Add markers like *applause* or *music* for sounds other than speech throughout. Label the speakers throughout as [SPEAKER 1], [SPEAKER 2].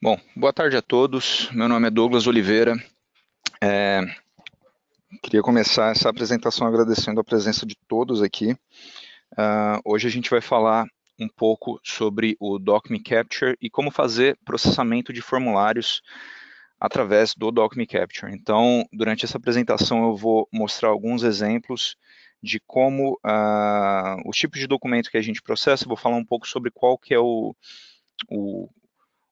[SPEAKER 1] Bom, boa tarde a todos. Meu nome é Douglas Oliveira. É, queria começar essa apresentação agradecendo a presença de todos aqui. Uh, hoje a gente vai falar um pouco sobre o DocMe Capture e como fazer processamento de formulários através do DocMe Capture. Então, durante essa apresentação eu vou mostrar alguns exemplos de como uh, os tipos de documento que a gente processa. Vou falar um pouco sobre qual que é o, o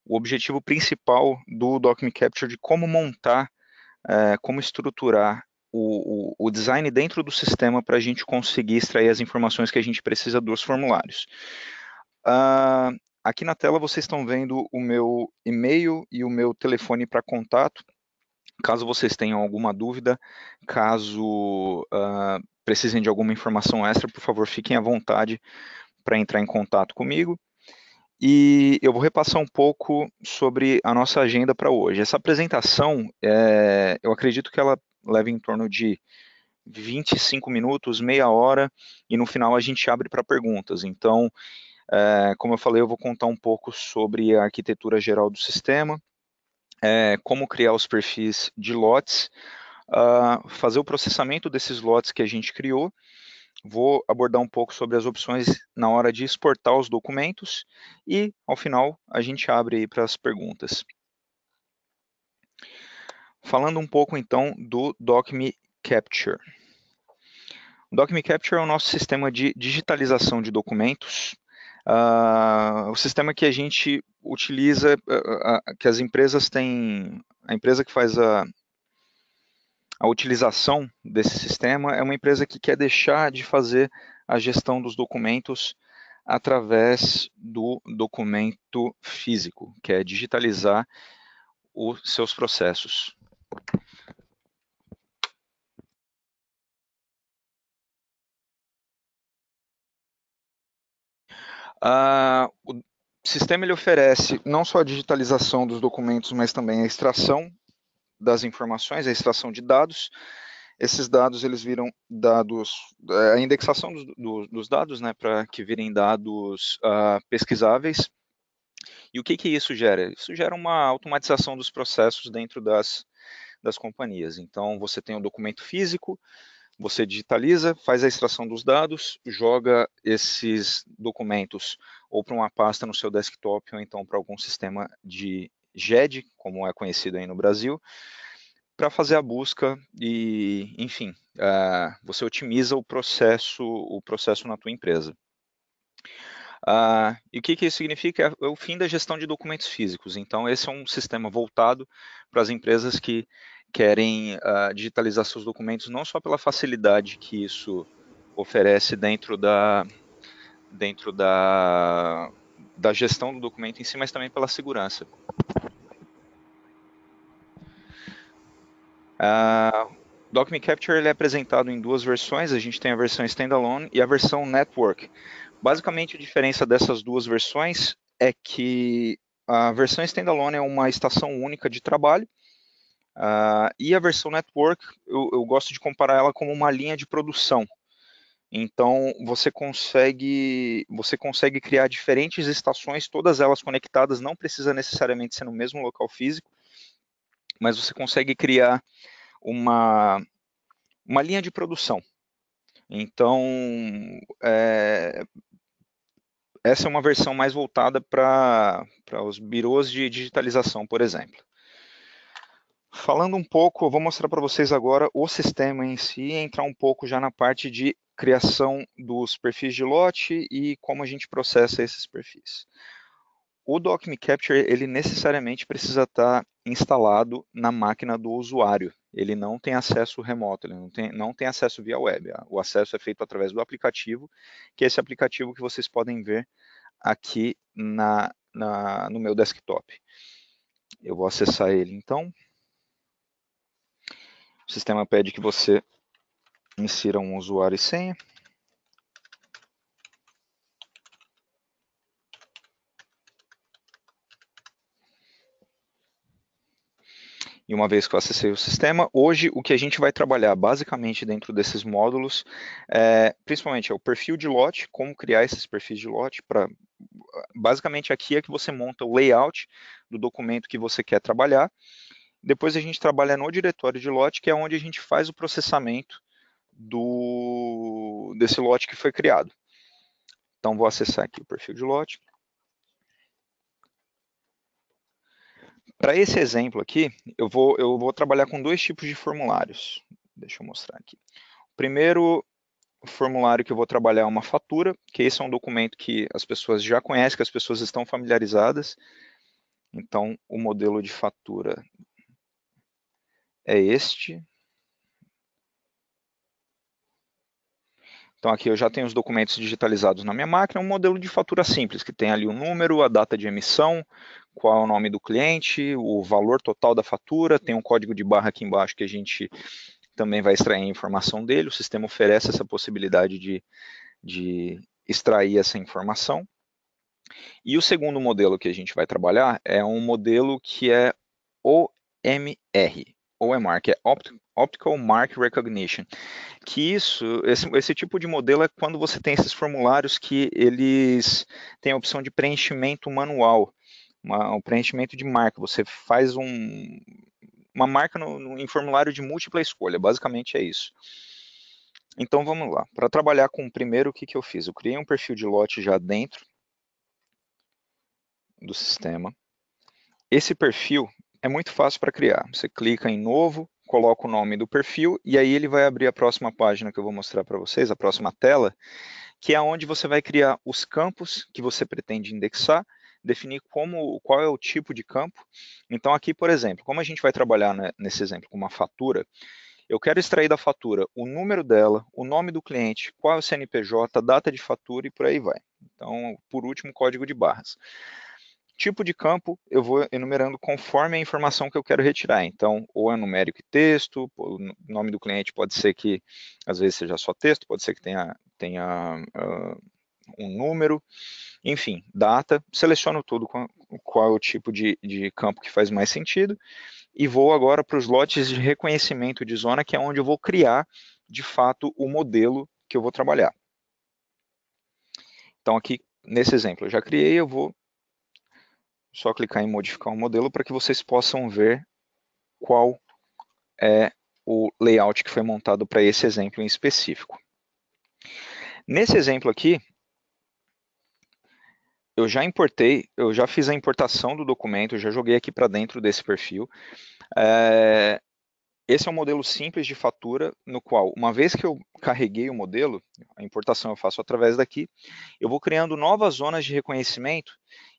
[SPEAKER 1] o objetivo principal do Document Capture de como montar, é, como estruturar o, o, o, design dentro do sistema para a gente conseguir extrair as informações que a gente precisa dos formulários. Uh, aqui na tela vocês estão vendo o meu e-mail e o meu telefone para contato. Caso vocês tenham alguma dúvida, caso uh, precisem de alguma informação extra, por favor, fiquem à vontade para entrar em contato comigo e eu vou repassar um pouco sobre a nossa agenda para hoje. Essa apresentação, é, eu acredito que ela leve em torno de 25 minutos, meia hora, e no final a gente abre para perguntas. Então, é, como eu falei, eu vou contar um pouco sobre a arquitetura geral do sistema, é, como criar os perfis de lotes, uh, fazer o processamento desses lotes que a gente criou Vou abordar um pouco sobre as opções na hora de exportar os documentos e, ao final, a gente abre aí para as perguntas. Falando um pouco então do DocMe Capture. O DocMe Capture é o nosso sistema de digitalização de documentos, uh, o sistema que a gente utiliza, uh, uh, que as empresas têm, a empresa que faz a a utilização desse sistema é uma empresa que quer deixar de fazer a gestão dos documentos através do documento físico, quer é digitalizar os seus processos. Uh, o sistema ele oferece não só a digitalização dos documentos, mas também a extração das informações, a extração de dados. Esses dados eles viram dados, eh, a indexação dos, dos dados, né, para que virem dados uh, pesquisáveis. E o que, que isso gera? Isso gera uma automatização dos processos dentro das, das companhias. Então, você tem um documento físico, você digitaliza, faz a extração dos dados, joga esses documentos ou para uma pasta no seu desktop ou então para algum sistema de GED, como é conhecido aí no Brasil, para fazer a busca e, enfim, uh, você otimiza o processo, o processo na tua empresa. Uh, e o que, que isso significa? É, é o fim da gestão de documentos físicos. Então, esse é um sistema voltado para as empresas que querem uh, digitalizar seus documentos, não só pela facilidade que isso oferece dentro da, dentro da, da gestão do documento em si, mas também pela segurança. Uh, Document Capture ele é apresentado em duas versões, a gente tem a versão standalone e a versão network. Basicamente a diferença dessas duas versões é que a versão standalone é uma estação única de trabalho uh, e a versão network eu, eu gosto de comparar ela como uma linha de produção. Então você consegue você consegue criar diferentes estações, todas elas conectadas, não precisa necessariamente ser no mesmo local físico, mas você consegue criar uma, uma linha de produção. Então, é, essa é uma versão mais voltada para os birôs de digitalização, por exemplo. Falando um pouco, eu vou mostrar para vocês agora o sistema em si e entrar um pouco já na parte de criação dos perfis de lote e como a gente processa esses perfis. O DocMeCapture, ele necessariamente precisa estar tá instalado na máquina do usuário ele não tem acesso remoto, ele não tem, não tem acesso via web. O acesso é feito através do aplicativo, que é esse aplicativo que vocês podem ver aqui na, na no meu desktop. Eu vou acessar ele então. O sistema pede que você insira um usuário e senha. E uma vez que eu acessei o sistema, hoje o que a gente vai trabalhar basicamente dentro desses módulos, é, principalmente é o perfil de lote, como criar esses perfis de lote para basicamente aqui é que você monta o layout do documento que você quer trabalhar. Depois a gente trabalha no diretório de lote, que é onde a gente faz o processamento do desse lote que foi criado. Então vou acessar aqui o perfil de lote. Para esse exemplo aqui, eu vou, eu vou trabalhar com dois tipos de formulários. Deixa eu mostrar aqui. O primeiro formulário que eu vou trabalhar é uma fatura, que esse é um documento que as pessoas já conhecem, que as pessoas estão familiarizadas. Então, o modelo de fatura é este. Então, aqui eu já tenho os documentos digitalizados na minha máquina, um modelo de fatura simples, que tem ali o número, a data de emissão, qual é o nome do cliente, o valor total da fatura, tem um código de barra aqui embaixo que a gente também vai extrair a informação dele, o sistema oferece essa possibilidade de, de extrair essa informação. E o segundo modelo que a gente vai trabalhar é um modelo que é OMR, OMR, é que é Opt Optical Mark Recognition, que isso, esse, esse, tipo de modelo é quando você tem esses formulários que eles têm a opção de preenchimento manual uma, um preenchimento de marca. Você faz um, uma marca no, no, em formulário de múltipla escolha, basicamente é isso. Então vamos lá. Para trabalhar com o primeiro, o que, que eu fiz? Eu criei um perfil de lote já dentro do sistema. Esse perfil é muito fácil para criar. Você clica em novo, coloca o nome do perfil e aí ele vai abrir a próxima página que eu vou mostrar para vocês, a próxima tela, que é onde você vai criar os campos que você pretende indexar definir como, qual é o tipo de campo. Então, aqui, por exemplo, como a gente vai trabalhar né, nesse exemplo com uma fatura, eu quero extrair da fatura o número dela, o nome do cliente, qual é o CNPJ, data de fatura e por aí vai. Então, por último, código de barras. Tipo de campo eu vou enumerando conforme a informação que eu quero retirar. Então, ou é numérico e texto, o nome do cliente pode ser que às vezes seja só texto, pode ser que tenha, tenha uh, um número, enfim, data, seleciono tudo, qual, qual é o tipo de, de campo que faz mais sentido, e vou agora para os lotes de reconhecimento de zona, que é onde eu vou criar, de fato, o modelo que eu vou trabalhar. Então, aqui, nesse exemplo, eu já criei, eu vou só clicar em modificar o modelo para que vocês possam ver qual é o layout que foi montado para esse exemplo em específico. Nesse exemplo aqui, eu já importei, eu já fiz a importação do documento, já joguei aqui para dentro desse perfil. É, esse é um modelo simples de fatura, no qual, uma vez que eu carreguei o modelo, a importação eu faço através daqui, eu vou criando novas zonas de reconhecimento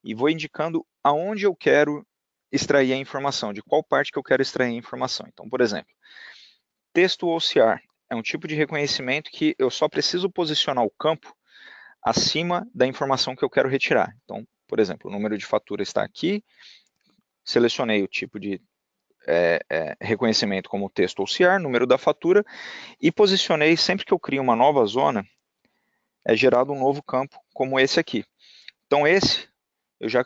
[SPEAKER 1] e vou indicando aonde eu quero extrair a informação, de qual parte que eu quero extrair a informação. Então, por exemplo, texto OCR é um tipo de reconhecimento que eu só preciso posicionar o campo acima da informação que eu quero retirar. Então, por exemplo, o número de fatura está aqui, selecionei o tipo de é, é, reconhecimento como texto ou CR, número da fatura, e posicionei, sempre que eu crio uma nova zona, é gerado um novo campo como esse aqui. Então esse eu já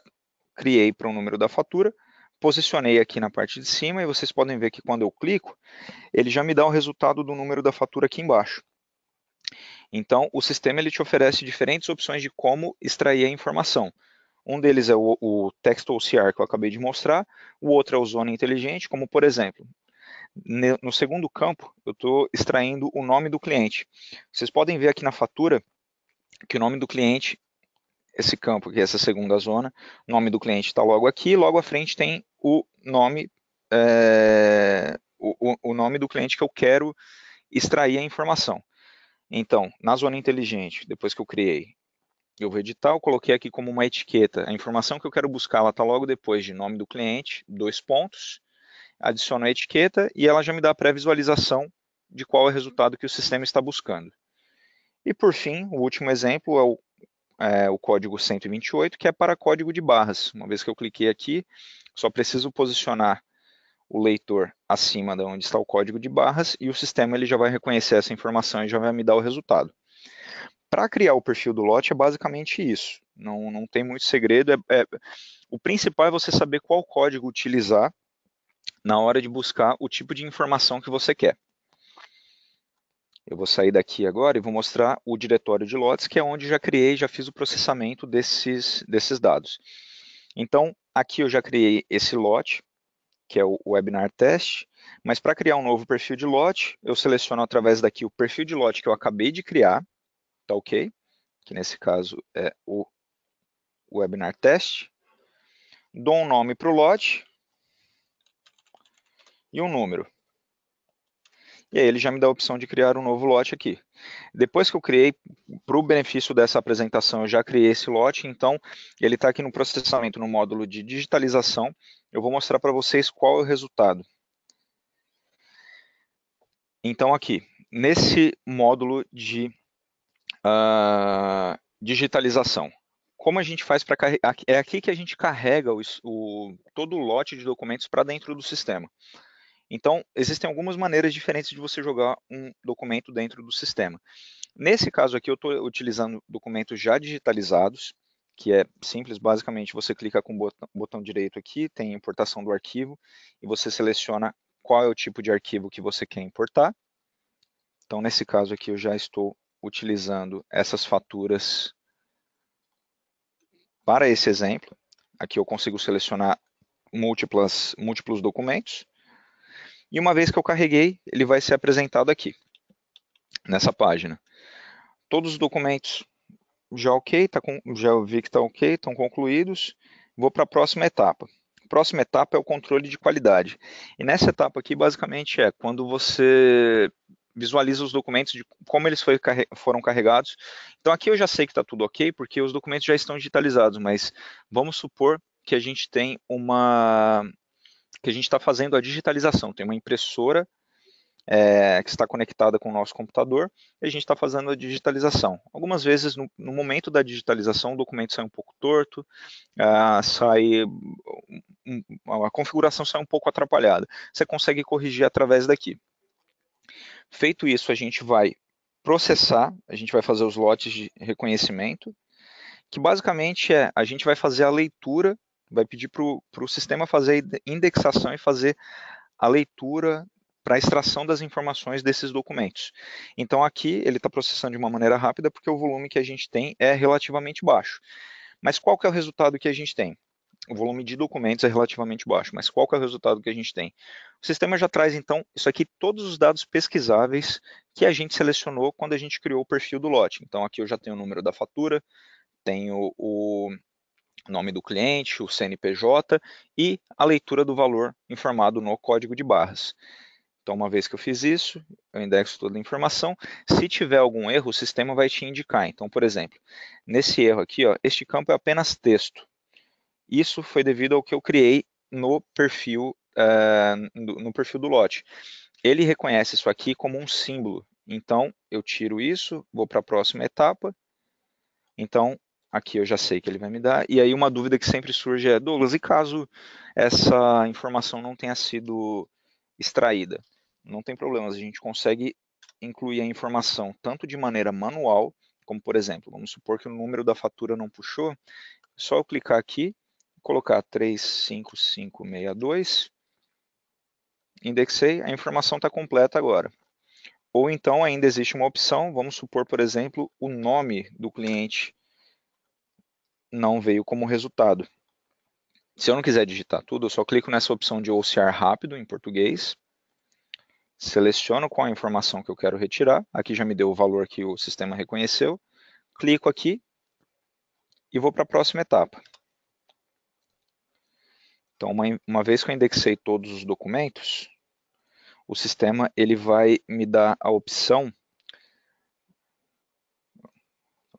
[SPEAKER 1] criei para o número da fatura, posicionei aqui na parte de cima e vocês podem ver que quando eu clico, ele já me dá o resultado do número da fatura aqui embaixo. Então, o sistema ele te oferece diferentes opções de como extrair a informação. Um deles é o, o texto OCR que eu acabei de mostrar, o outro é o zona inteligente, como por exemplo, no segundo campo, eu estou extraindo o nome do cliente. Vocês podem ver aqui na fatura que o nome do cliente, esse campo aqui, essa segunda zona, o nome do cliente está logo aqui, logo à frente tem o nome, é, o, o nome do cliente que eu quero extrair a informação. Então, na zona inteligente, depois que eu criei, eu vou editar, eu coloquei aqui como uma etiqueta. A informação que eu quero buscar, ela está logo depois de nome do cliente, dois pontos. Adiciono a etiqueta e ela já me dá a pré-visualização de qual é o resultado que o sistema está buscando. E por fim, o último exemplo é o, é, o código 128, que é para código de barras. Uma vez que eu cliquei aqui, só preciso posicionar o leitor acima de onde está o código de barras e o sistema ele já vai reconhecer essa informação e já vai me dar o resultado. Para criar o perfil do lote é basicamente isso. Não, não tem muito segredo. É, é, o principal é você saber qual código utilizar na hora de buscar o tipo de informação que você quer. Eu vou sair daqui agora e vou mostrar o diretório de lotes, que é onde já criei, já fiz o processamento desses, desses dados. Então, aqui eu já criei esse lote, que é o Webinar Test, mas para criar um novo perfil de lote, eu seleciono através daqui o perfil de lote que eu acabei de criar, tá ok? Que nesse caso é o Webinar Test. Dou um nome para o lote e um número. E aí ele já me dá a opção de criar um novo lote aqui. Depois que eu criei, para o benefício dessa apresentação, eu já criei esse lote, então ele está aqui no processamento, no módulo de digitalização, eu vou mostrar para vocês qual é o resultado. Então, aqui, nesse módulo de uh, digitalização, como a gente faz para carregar? É aqui que a gente carrega o, o, todo o lote de documentos para dentro do sistema. Então, existem algumas maneiras diferentes de você jogar um documento dentro do sistema. Nesse caso aqui, eu estou utilizando documentos já digitalizados, que é simples, basicamente você clica com o botão, botão direito aqui, tem importação do arquivo, e você seleciona qual é o tipo de arquivo que você quer importar. Então, nesse caso aqui, eu já estou utilizando essas faturas para esse exemplo. Aqui eu consigo selecionar múltiplas, múltiplos documentos. E uma vez que eu carreguei, ele vai ser apresentado aqui, nessa página. Todos os documentos já ok, tá com, já vi que tá ok, estão concluídos. Vou para a próxima etapa. Próxima etapa é o controle de qualidade. E nessa etapa aqui, basicamente, é quando você visualiza os documentos de como eles foram carregados. Então aqui eu já sei que está tudo ok, porque os documentos já estão digitalizados, mas vamos supor que a gente tem uma que a gente está fazendo a digitalização, tem uma impressora é, que está conectada com o nosso computador e a gente está fazendo a digitalização. Algumas vezes, no, no, momento da digitalização, o documento sai um pouco torto, uh, sai um, a configuração sai um pouco atrapalhada. Você consegue corrigir através daqui. Feito isso, a gente vai processar, a gente vai fazer os lotes de reconhecimento, que basicamente é, a gente vai fazer a leitura, vai pedir para o sistema fazer a indexação e fazer a leitura para a extração das informações desses documentos. Então aqui ele está processando de uma maneira rápida porque o volume que a gente tem é relativamente baixo. Mas qual que é o resultado que a gente tem? O volume de documentos é relativamente baixo, mas qual que é o resultado que a gente tem? O sistema já traz, então, isso aqui, todos os dados pesquisáveis que a gente selecionou quando a gente criou o perfil do lote. Então, aqui eu já tenho o número da fatura, tenho o, nome do cliente, o CNPJ e a leitura do valor informado no código de barras. Então, uma vez que eu fiz isso, eu indexo toda a informação. Se tiver algum erro, o sistema vai te indicar. Então, por exemplo, nesse erro aqui, ó, este campo é apenas texto. Isso foi devido ao que eu criei no perfil, uh, no perfil do lote. Ele reconhece isso aqui como um símbolo. Então, eu tiro isso, vou para a próxima etapa. Então, aqui eu já sei que ele vai me dar. E aí, uma dúvida que sempre surge é, Douglas, e caso essa informação não tenha sido extraída. Não tem problemas, a gente consegue incluir a informação tanto de maneira manual, como por exemplo, vamos supor que o número da fatura não puxou, é só eu clicar aqui, colocar 35562, indexei, a informação está completa agora. Ou então ainda existe uma opção, vamos supor, por exemplo, o nome do cliente não veio como resultado. Se eu não quiser digitar tudo, eu só clico nessa opção de OCR rápido em português, seleciono qual a informação que eu quero retirar, aqui já me deu o valor que o sistema reconheceu, clico aqui e vou para a próxima etapa. Então, uma, uma vez que eu indexei todos os documentos, o sistema ele vai me dar a opção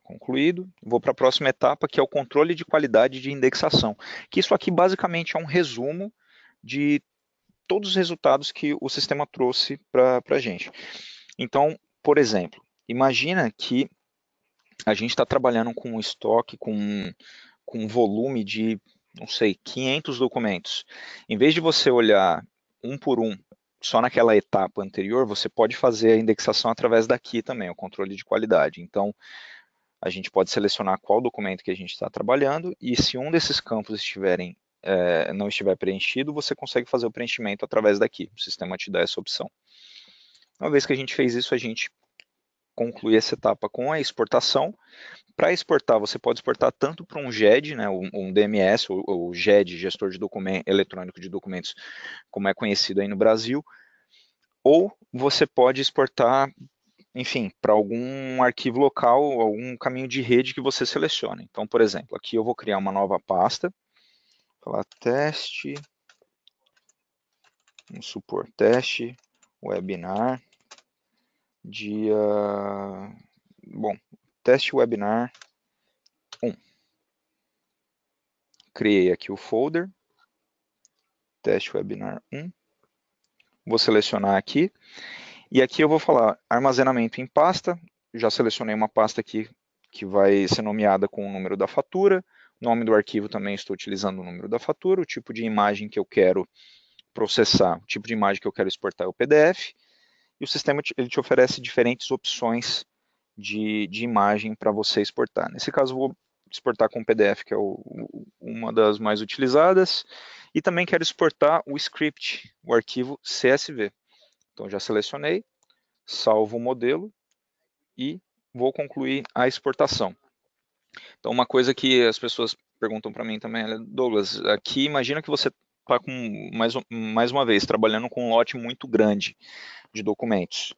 [SPEAKER 1] concluído. Vou para a próxima etapa, que é o controle de qualidade de indexação. Que isso aqui basicamente é um resumo de todos os resultados que o sistema trouxe para a gente. Então, por exemplo, imagina que a gente está trabalhando com um estoque, com, com um volume de, não sei, 500 documentos. Em vez de você olhar um por um só naquela etapa anterior, você pode fazer a indexação através daqui também, o controle de qualidade. Então, a gente pode selecionar qual documento que a gente está trabalhando e se um desses campos estiverem é, não estiver preenchido, você consegue fazer o preenchimento através daqui. O sistema te dá essa opção. Uma vez que a gente fez isso, a gente conclui essa etapa com a exportação. Para exportar, você pode exportar tanto para um GED, né, um DMS, ou, GED, gestor de documento, eletrônico de documentos, como é conhecido aí no Brasil, ou você pode exportar enfim, para algum arquivo local, algum caminho de rede que você selecione. Então, por exemplo, aqui eu vou criar uma nova pasta, vou falar teste, vamos supor, teste, webinar, dia, bom, teste webinar 1. Criei aqui o folder, teste webinar 1, vou selecionar aqui, e aqui eu vou falar armazenamento em pasta, já selecionei uma pasta aqui que vai ser nomeada com o número da fatura, nome do arquivo também estou utilizando o número da fatura, o tipo de imagem que eu quero processar, o tipo de imagem que eu quero exportar é o PDF, e o sistema ele te oferece diferentes opções de, de imagem para você exportar. Nesse caso, vou exportar com PDF, que é o, uma das mais utilizadas, e também quero exportar o script, o arquivo CSV. Então já selecionei, salvo o modelo e vou concluir a exportação. Então uma coisa que as pessoas perguntam para mim também, é, Douglas, aqui imagina que você está com mais, mais uma vez trabalhando com um lote muito grande de documentos.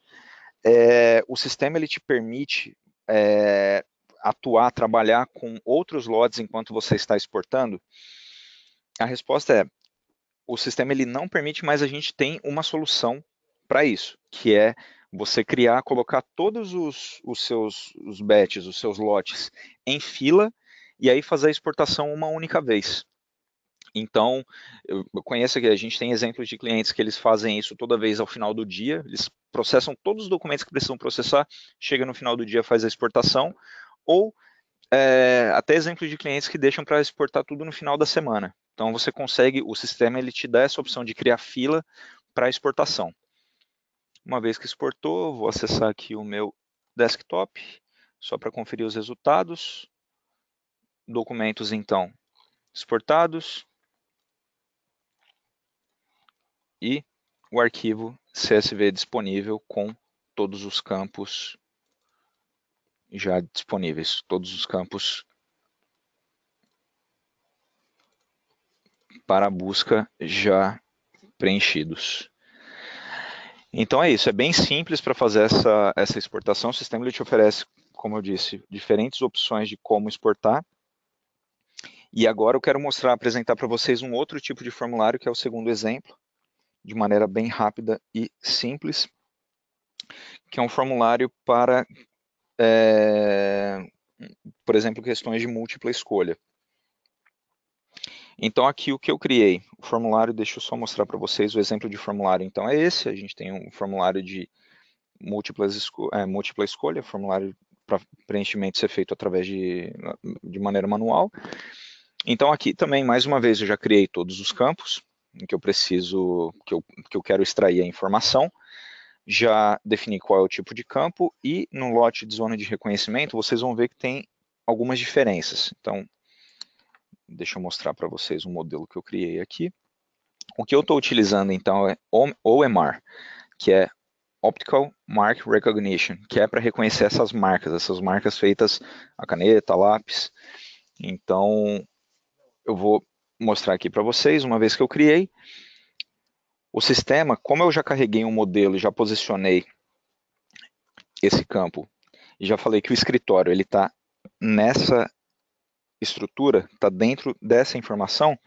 [SPEAKER 1] É, o sistema ele te permite é, atuar, trabalhar com outros lotes enquanto você está exportando? A resposta é: o sistema ele não permite, mas a gente tem uma solução para isso, que é você criar, colocar todos os, os seus os bets, os seus lotes em fila e aí fazer a exportação uma única vez. Então, eu conheço que a gente tem exemplos de clientes que eles fazem isso toda vez ao final do dia, eles processam todos os documentos que precisam processar, chega no final do dia, faz a exportação, ou é, até exemplos de clientes que deixam para exportar tudo no final da semana. Então, você consegue, o sistema ele te dá essa opção de criar fila para exportação. Uma vez que exportou, vou acessar aqui o meu desktop, só para conferir os resultados. Documentos, então, exportados. E o arquivo CSV disponível com todos os campos já disponíveis, todos os campos para a busca já preenchidos. Então é isso, é bem simples para fazer essa, essa exportação. O Systemly te oferece, como eu disse, diferentes opções de como exportar. E agora eu quero mostrar, apresentar para vocês um outro tipo de formulário, que é o segundo exemplo, de maneira bem rápida e simples, que é um formulário para, é, por exemplo, questões de múltipla escolha. Então, aqui o que eu criei, o formulário, deixa eu só mostrar para vocês o exemplo de formulário. Então, é esse, a gente tem um formulário de múltiplas esco é, múltipla escolha, formulário para preenchimento ser feito através de, de maneira manual. Então, aqui também, mais uma vez, eu já criei todos os campos em que eu preciso, que eu, que eu quero extrair a informação. Já defini qual é o tipo de campo e no lote de zona de reconhecimento, vocês vão ver que tem algumas diferenças. Então, Deixa eu mostrar para vocês um modelo que eu criei aqui. O que eu estou utilizando, então, é OMR, que é Optical Mark Recognition, que é para reconhecer essas marcas, essas marcas feitas a caneta, lápis. Então, eu vou mostrar aqui para vocês, uma vez que eu criei. O sistema, como eu já carreguei um modelo, já posicionei esse campo, e já falei que o escritório ele está nessa estrutura está dentro dessa informação,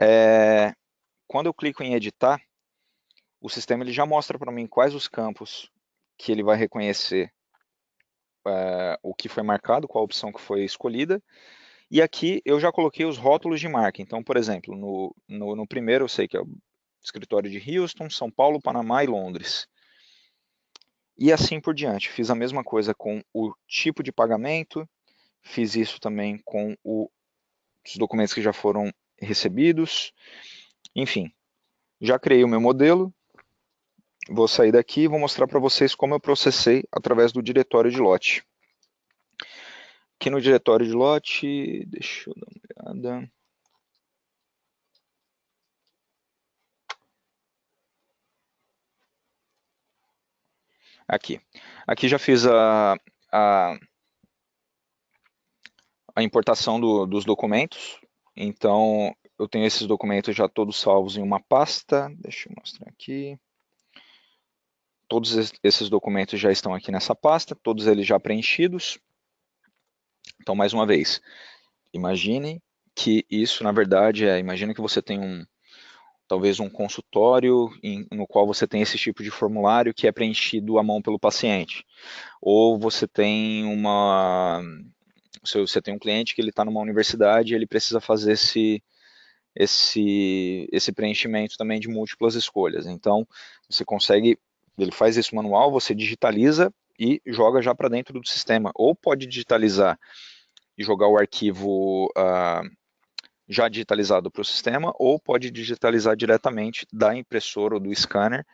[SPEAKER 1] é, quando eu clico em editar, o sistema ele já mostra para mim quais os campos que ele vai reconhecer é, o que foi marcado, qual a opção que foi escolhida. E aqui eu já coloquei os rótulos de marca. Então, por exemplo, no, no, no primeiro eu sei que é o escritório de Houston, São Paulo, Panamá e Londres e assim por diante. Fiz a mesma coisa com o tipo de pagamento, Fiz isso também com o, os documentos que já foram recebidos. Enfim, já criei o meu modelo. Vou sair daqui e vou mostrar para vocês como eu processei através do diretório de lote. Aqui no diretório de lote, deixa eu dar uma olhada. Aqui. Aqui já fiz a, a a importação do, dos documentos. Então, eu tenho esses documentos já todos salvos em uma pasta. Deixa eu mostrar aqui. Todos esses documentos já estão aqui nessa pasta, todos eles já preenchidos. Então, mais uma vez, imagine que isso, na verdade, é, imagine que você tem um, talvez um consultório em, no qual você tem esse tipo de formulário que é preenchido à mão pelo paciente. Ou você tem uma, se você tem um cliente que ele está numa universidade, ele precisa fazer esse, esse, esse preenchimento também de múltiplas escolhas. Então, você consegue, ele faz isso manual, você digitaliza e joga já para dentro do sistema. Ou pode digitalizar e jogar o arquivo uh, já digitalizado para o sistema, ou pode digitalizar diretamente da impressora ou do scanner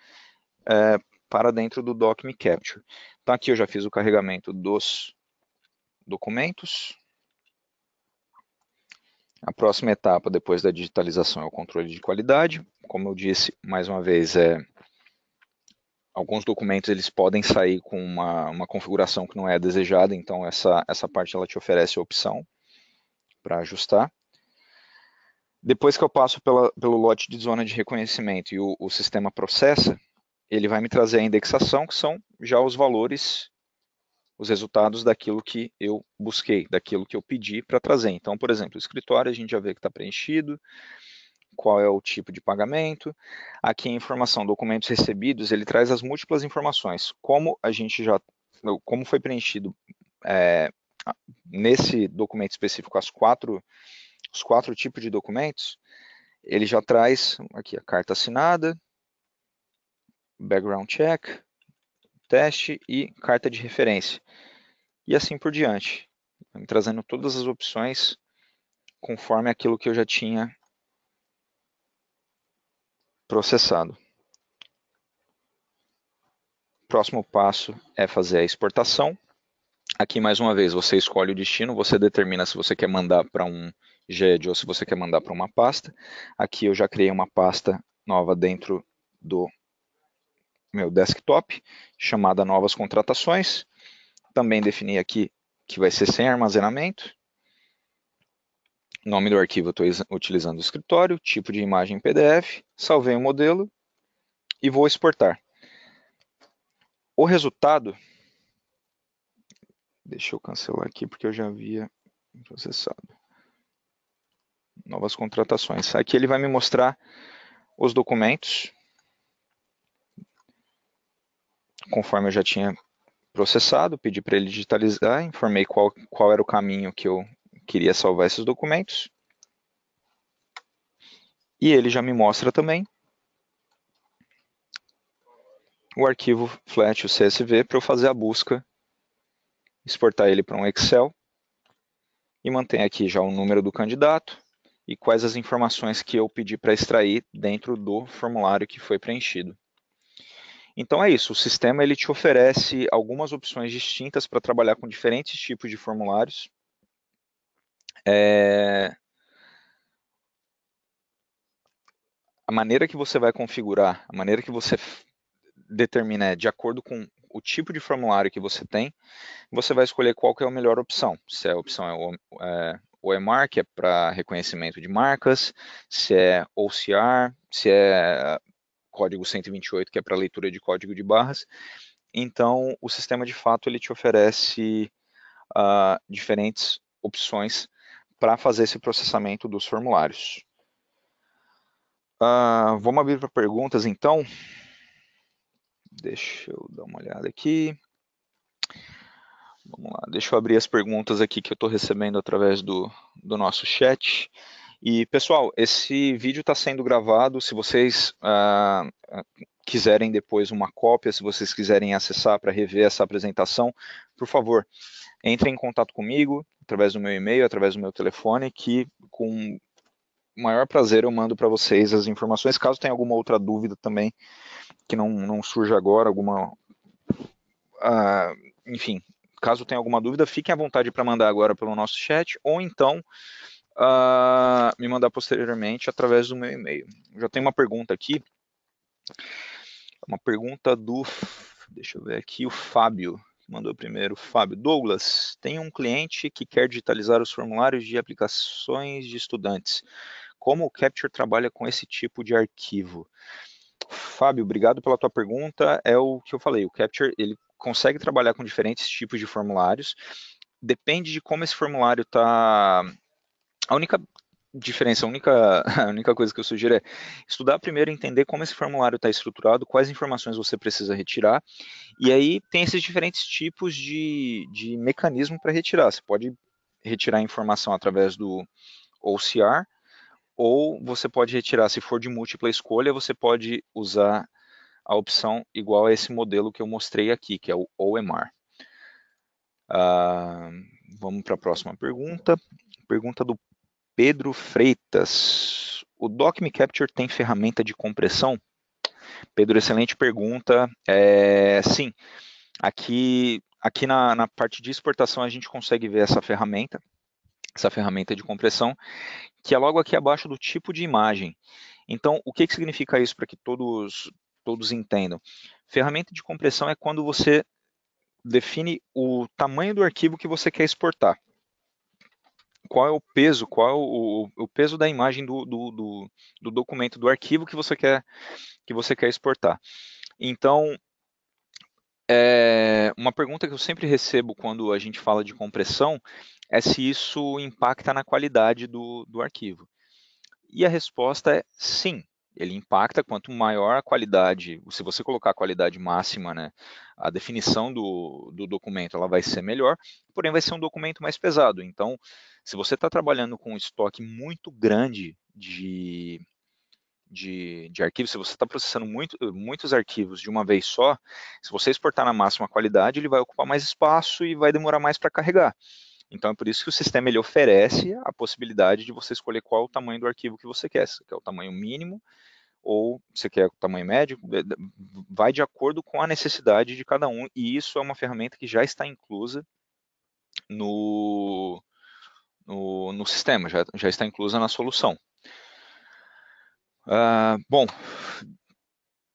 [SPEAKER 1] uh, para dentro do Document Capture. Então, aqui eu já fiz o carregamento dos documentos. A próxima etapa, depois da digitalização, é o controle de qualidade. Como eu disse, mais uma vez, é, alguns documentos eles podem sair com uma, uma configuração que não é desejada, então essa, essa parte ela te oferece a opção para ajustar. Depois que eu passo pela, pelo lote de zona de reconhecimento e o, o sistema processa, ele vai me trazer a indexação, que são já os valores os resultados daquilo que eu busquei, daquilo que eu pedi para trazer. Então, por exemplo, o escritório a gente já vê que está preenchido, qual é o tipo de pagamento. Aqui a informação, documentos recebidos, ele traz as múltiplas informações. Como a gente já, como foi preenchido é, nesse documento específico as quatro, os quatro tipos de documentos, ele já traz aqui a carta assinada, background check, teste e carta de referência. E assim por diante, trazendo todas as opções conforme aquilo que eu já tinha processado. Próximo passo é fazer a exportação. Aqui, mais uma vez, você escolhe o destino, você determina se você quer mandar para um GED ou se você quer mandar para uma pasta. Aqui eu já criei uma pasta nova dentro do meu desktop, chamada novas contratações. Também defini aqui que vai ser sem armazenamento. Nome do arquivo eu estou utilizando o escritório, tipo de imagem PDF, salvei o modelo e vou exportar. O resultado, deixa eu cancelar aqui porque eu já havia processado. Novas contratações. Aqui ele vai me mostrar os documentos conforme eu já tinha processado, pedi para ele digitalizar, informei qual, qual era o caminho que eu queria salvar esses documentos. E ele já me mostra também o arquivo flat, o CSV, para eu fazer a busca, exportar ele para um Excel e mantém aqui já o número do candidato e quais as informações que eu pedi para extrair dentro do formulário que foi preenchido. Então é isso, o sistema ele te oferece algumas opções distintas para trabalhar com diferentes tipos de formulários. É... A maneira que você vai configurar, a maneira que você determina é de acordo com o tipo de formulário que você tem, você vai escolher qual que é a melhor opção. Se é a opção é, o, é OEMAR, que é para reconhecimento de marcas, se é OCR, se é código 128, que é para leitura de código de barras. Então, o sistema de fato ele te oferece uh, diferentes opções para fazer esse processamento dos formulários. Uh, vamos abrir para perguntas, então. Deixa eu dar uma olhada aqui. Vamos lá, deixa eu abrir as perguntas aqui que eu estou recebendo através do, do nosso chat. E pessoal, esse vídeo está sendo gravado. Se vocês uh, quiserem depois uma cópia, se vocês quiserem acessar para rever essa apresentação, por favor, entrem em contato comigo através do meu e-mail, através do meu telefone, que com o maior prazer eu mando para vocês as informações. Caso tenha alguma outra dúvida também que não, não surja agora, alguma. Uh, enfim, caso tenha alguma dúvida, fiquem à vontade para mandar agora pelo nosso chat, ou então uh, me mandar posteriormente através do meu e-mail. Já tem uma pergunta aqui. Uma pergunta do. Deixa eu ver aqui, o Fábio mandou primeiro. Fábio Douglas, tem um cliente que quer digitalizar os formulários de aplicações de estudantes. Como o Capture trabalha com esse tipo de arquivo? Fábio, obrigado pela tua pergunta. É o que eu falei, o Capture ele consegue trabalhar com diferentes tipos de formulários. Depende de como esse formulário está a única diferença, a única, *laughs* a única coisa que eu sugiro é estudar primeiro, entender como esse formulário está estruturado, quais informações você precisa retirar, e aí tem esses diferentes tipos de, de mecanismo para retirar. Você pode retirar a informação através do OCR, ou você pode retirar, se for de múltipla escolha, você pode usar a opção igual a esse modelo que eu mostrei aqui, que é o OMR. Uh, ah, vamos para a próxima pergunta. Pergunta do Pedro Freitas. O Document Capture tem ferramenta de compressão? Pedro, excelente pergunta. É, sim, aqui, aqui na, na parte de exportação a gente consegue ver essa ferramenta, essa ferramenta de compressão, que é logo aqui abaixo do tipo de imagem. Então, o que, que significa isso para que todos, todos entendam? Ferramenta de compressão é quando você define o tamanho do arquivo que você quer exportar qual é o peso, qual é o, o, peso da imagem do, do, do, do, documento, do arquivo que você quer, que você quer exportar. Então, é, uma pergunta que eu sempre recebo quando a gente fala de compressão é se isso impacta na qualidade do, do arquivo. E a resposta é sim, ele impacta quanto maior a qualidade, se você colocar a qualidade máxima, né, a definição do, do documento ela vai ser melhor, porém vai ser um documento mais pesado. Então, se você está trabalhando com um estoque muito grande de, de, de arquivos, se você está processando muito, muitos arquivos de uma vez só, se você exportar na máxima qualidade, ele vai ocupar mais espaço e vai demorar mais para carregar. Então é por isso que o sistema ele oferece a possibilidade de você escolher qual o tamanho do arquivo que você quer, se quer o tamanho mínimo ou você quer o tamanho médio, é, vai de acordo com a necessidade de cada um, e isso é uma ferramenta que já está inclusa no, no, no sistema, já, já está inclusa na solução. Uh, bom,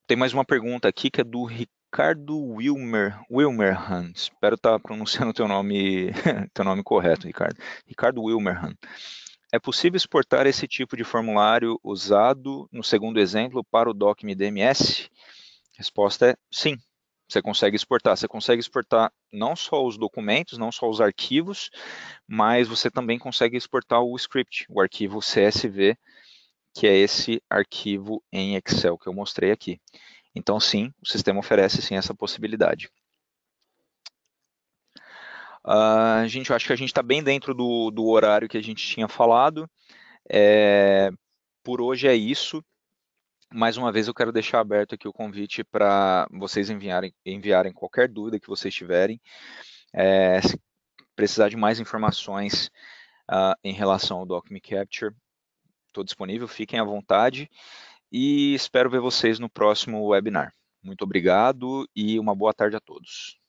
[SPEAKER 1] tem mais uma pergunta aqui que é do Ricardo. Ricardo Wilmer, Wilmerhan. Espero estar tá pronunciando teu nome, *laughs* teu nome correto, Ricardo. Ricardo Wilmerhan. É possível exportar esse tipo de formulário usado no segundo exemplo para o DocMe DMS? Resposta é sim. Você consegue exportar. Você consegue exportar não só os documentos, não só os arquivos, mas você também consegue exportar o script, o arquivo CSV, que é esse arquivo em Excel que eu mostrei aqui. Então, sim, o sistema oferece sim essa possibilidade. Uh, gente, eu acho que a gente está bem dentro do, do, horário que a gente tinha falado. É, por hoje é isso. Mais uma vez, eu quero deixar aberto aqui o convite para vocês enviarem, enviarem qualquer dúvida que vocês tiverem. É, se precisar de mais informações uh, em relação ao Document Capture, estou disponível, fiquem à vontade e espero ver vocês no próximo webinar. Muito obrigado e uma boa tarde a todos.